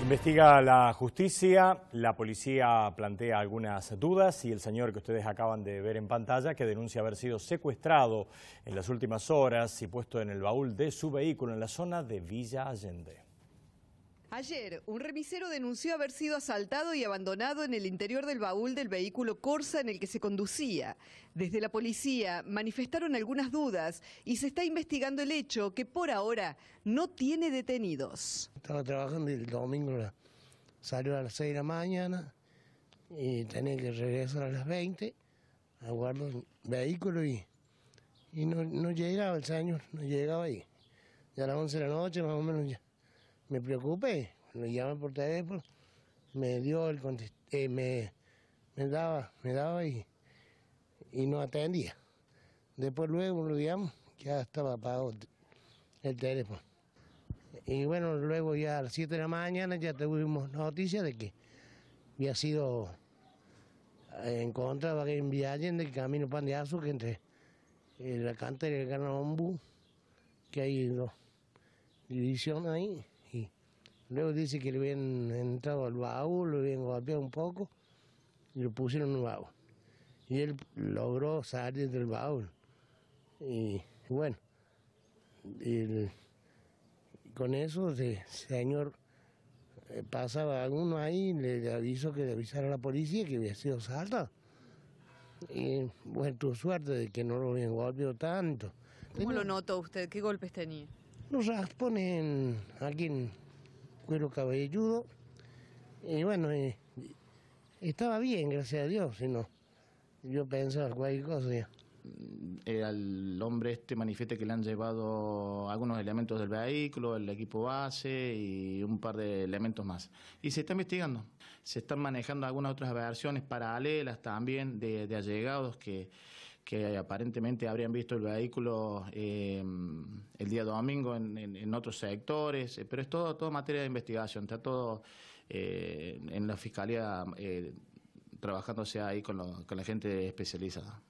Investiga la justicia, la policía plantea algunas dudas y el señor que ustedes acaban de ver en pantalla que denuncia haber sido secuestrado en las últimas horas y puesto en el baúl de su vehículo en la zona de Villa Allende. Ayer, un remisero denunció haber sido asaltado y abandonado en el interior del baúl del vehículo Corsa en el que se conducía. Desde la policía manifestaron algunas dudas y se está investigando el hecho que por ahora no tiene detenidos. Estaba trabajando el domingo salió a las 6 de la mañana y tenía que regresar a las 20 a guardar el vehículo y, no, llegaba el señor, no llegaba ahí. Ya a las 11 de la noche más o menos ya me preocupé. Lo llamé por teléfono, me dio el eh, me, daba, me daba y, y no atendía. Después luego lo llamamos, ya estaba apagado el teléfono. Y bueno, luego ya a las 7 de la mañana ya tuvimos noticia de que había sido encontrado eh, en viaje en el camino Pan de entre el cantera y el que hay dos divisiones ahí. Luego dice que le habían entrado al baúl, lo habían golpeado un poco y lo pusieron en un baúl. Y él logró salir del baúl. Y bueno, con eso el señor eh, pasaba uno ahí, y le avisó que le avisara a la policía que había sido salta Y bueno, tu suerte de que no lo habían golpeado tanto. ¿Cómo lo notó usted? ¿Qué golpes tenía? Los raspones aquí en cuero cabelludo. Y bueno, eh, estaba bien, gracias a Dios, sino yo pensaba cualquier cosa ya. Mm, el eh, hombre este manifiesta que le han llevado algunos elementos del vehículo, el equipo base y un par de elementos más. Y se está investigando. Se están manejando algunas otras versiones paralelas también de allegados que que aparentemente habrían visto el vehículo eh, el día domingo en, en, otros sectores, eh, pero es todo, todo materia de investigación, está todo eh, en la fiscalía trabajándose ahí con, con la gente especializada.